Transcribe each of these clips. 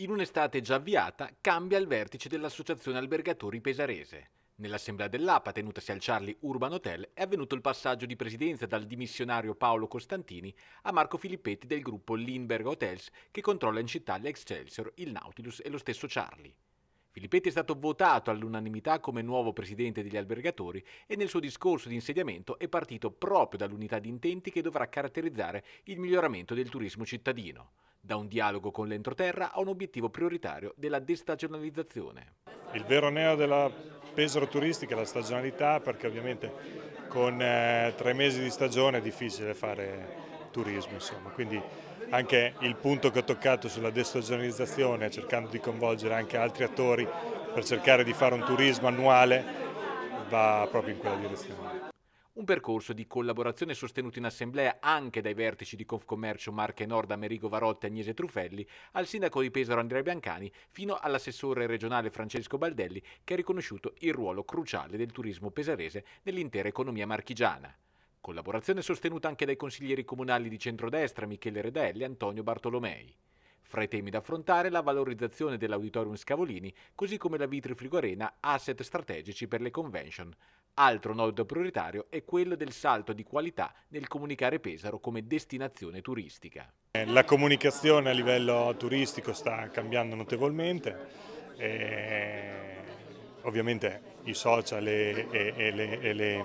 In un'estate già avviata cambia il vertice dell'Associazione Albergatori Pesarese. Nell'assemblea dell'APA tenutasi al Charlie Urban Hotel è avvenuto il passaggio di presidenza dal dimissionario Paolo Costantini a Marco Filippetti del gruppo Lindbergh Hotels che controlla in città l'Excelsior, il Nautilus e lo stesso Charlie. Filippetti è stato votato all'unanimità come nuovo presidente degli albergatori e nel suo discorso di insediamento è partito proprio dall'unità di intenti che dovrà caratterizzare il miglioramento del turismo cittadino da un dialogo con l'entroterra a un obiettivo prioritario della destagionalizzazione. Il vero neo della Pesaro turistica è la stagionalità perché ovviamente con eh, tre mesi di stagione è difficile fare turismo, insomma. quindi anche il punto che ho toccato sulla destagionalizzazione, cercando di coinvolgere anche altri attori per cercare di fare un turismo annuale, va proprio in quella direzione. Un percorso di collaborazione sostenuto in assemblea anche dai vertici di Confcommercio Marche Nord Amerigo Varotti e Agnese Truffelli, al sindaco di Pesaro Andrea Biancani, fino all'assessore regionale Francesco Baldelli, che ha riconosciuto il ruolo cruciale del turismo pesarese nell'intera economia marchigiana. Collaborazione sostenuta anche dai consiglieri comunali di centrodestra Michele Redelli e Antonio Bartolomei. Fra i temi da affrontare la valorizzazione dell'Auditorium Scavolini, così come la Vitrifrigo Arena, asset strategici per le convention. Altro nodo prioritario è quello del salto di qualità nel comunicare Pesaro come destinazione turistica. Eh, la comunicazione a livello turistico sta cambiando notevolmente. E eh, ovviamente i social e, e, e, le, e le,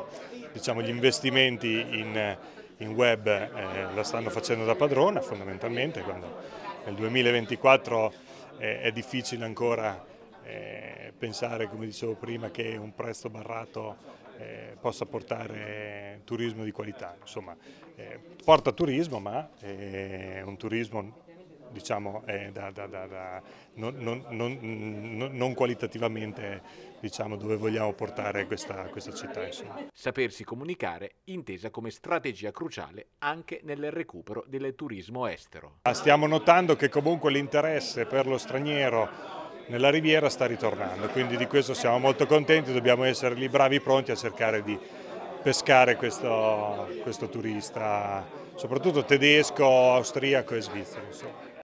diciamo, gli investimenti in, in web eh, la stanno facendo da padrona fondamentalmente quando nel 2024 eh, è difficile ancora eh, pensare, come dicevo prima, che un prezzo barrato eh, possa portare turismo di qualità. Insomma, eh, porta turismo, ma è eh, un turismo diciamo, eh, da, da, da, non, non, non, non, qualitativamente diciamo, dove vogliamo portare questa, questa città. Insomma. Sapersi comunicare intesa come strategia cruciale anche nel recupero del turismo estero. Stiamo notando che comunque l'interesse per lo straniero nella riviera sta ritornando, quindi di questo siamo molto contenti, dobbiamo essere lì bravi pronti a cercare di pescare questo, questo turista, soprattutto tedesco, austriaco e svizzero. Insomma.